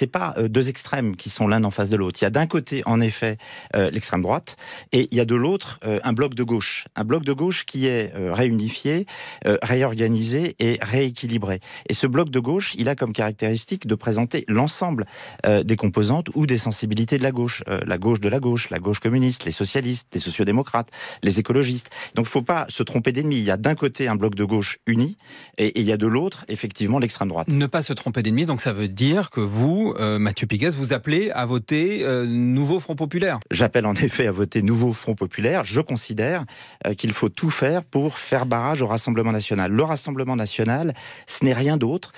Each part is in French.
c'est pas euh, deux extrêmes qui sont l'un en face de l'autre. Il y a d'un côté, en effet, euh, l'extrême droite, et il y a de l'autre euh, un bloc de gauche, un bloc de gauche qui est réunifié, réorganisé et rééquilibré. Et ce bloc de gauche, il a comme caractéristique de présenter l'ensemble des composantes ou des sensibilités de la gauche, la gauche de la gauche, la gauche communiste, les socialistes, les sociodémocrates, les écologistes. Donc, faut pas se tromper d'ennemi. Il y a d'un côté un bloc de gauche uni, et, et il y a de l'autre, effectivement, l'extrême droite. Ne pas se tromper d'ennemi, donc ça veut dire que vous, euh, Mathieu Piguet, vous appelez à voter euh, Nouveau Front Populaire. J'appelle en effet à voter Nouveau Front Populaire. Je considère euh, qu'il faut tout faire pour faire barrage au Rassemblement national. Le Rassemblement national, ce n'est rien d'autre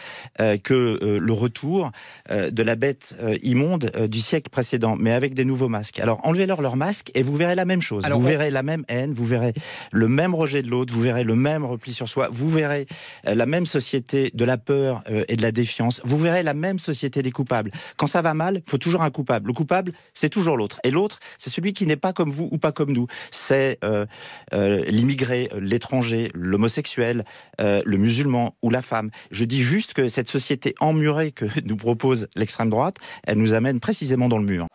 que le retour de la bête immonde du siècle précédent, mais avec des nouveaux masques. Alors enlevez-leur leurs masques et vous verrez la même chose. vous verrez la même haine, vous verrez le même rejet de l'autre, vous verrez le même repli sur soi, vous verrez la même société de la peur et de la défiance, vous verrez la même société des coupables. Quand ça va mal, il faut toujours un coupable. Le coupable, c'est toujours l'autre. Et l'autre, c'est celui qui n'est pas comme vous ou pas comme nous. C'est euh, euh, l'immigré, l'étranger, l'homosexuel, euh, le musulman ou la femme. Je dis juste que cette société emmurée que nous propose l'extrême droite, elle nous amène précisément dans le mur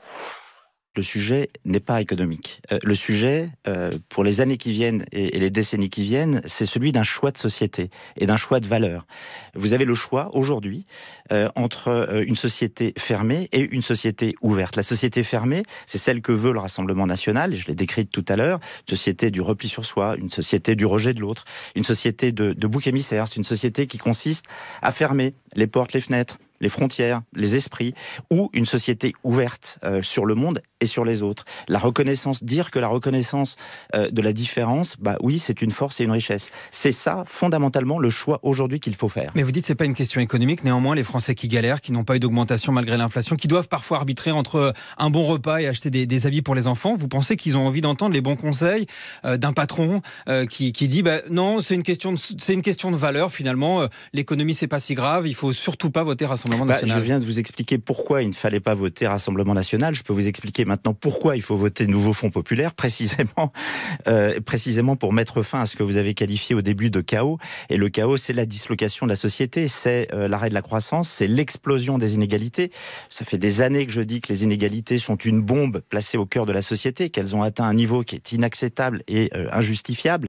le sujet n'est pas économique. Euh, le sujet, euh, pour les années qui viennent et, les décennies qui viennent, c'est celui d'un choix de société et d'un choix de valeur. Vous avez le choix aujourd'hui euh, entre une société fermée et une société ouverte. La société fermée, c'est celle que veut le Rassemblement national, je l'ai décrite tout à l'heure, une société du repli sur soi, une société du rejet de l'autre, une société de, de bouc émissaire, c'est une société qui consiste à fermer les portes, les fenêtres, les frontières, les esprits, ou une société ouverte euh, sur le monde et sur les autres. La reconnaissance, dire que la reconnaissance euh, de la différence, bah oui, c'est une force et une richesse. C'est ça, fondamentalement, le choix aujourd'hui qu'il faut faire. Mais vous dites c'est pas une question économique. Néanmoins, les Français qui galèrent, qui n'ont pas eu d'augmentation malgré l'inflation, qui doivent parfois arbitrer entre euh, un bon repas et acheter des, habits pour les enfants, vous pensez qu'ils ont envie d'entendre les bons conseils d'un patron qui, dit bah, non, c'est une question, c'est une question de valeur finalement. L'économie c'est pas si grave. Il faut surtout pas voter à son bah, je viens de vous expliquer pourquoi il ne fallait pas voter Rassemblement national. Je peux vous expliquer maintenant pourquoi il faut voter Nouveau Fonds populaire, précisément, euh, précisément pour mettre fin à ce que vous avez qualifié au début de chaos. Et le chaos, c'est la dislocation de la société, c'est euh, l'arrêt de la croissance, c'est l'explosion des inégalités. Ça fait des années que je dis que les inégalités sont une bombe placée au cœur de la société, qu'elles ont atteint un niveau qui est inacceptable et euh, injustifiable.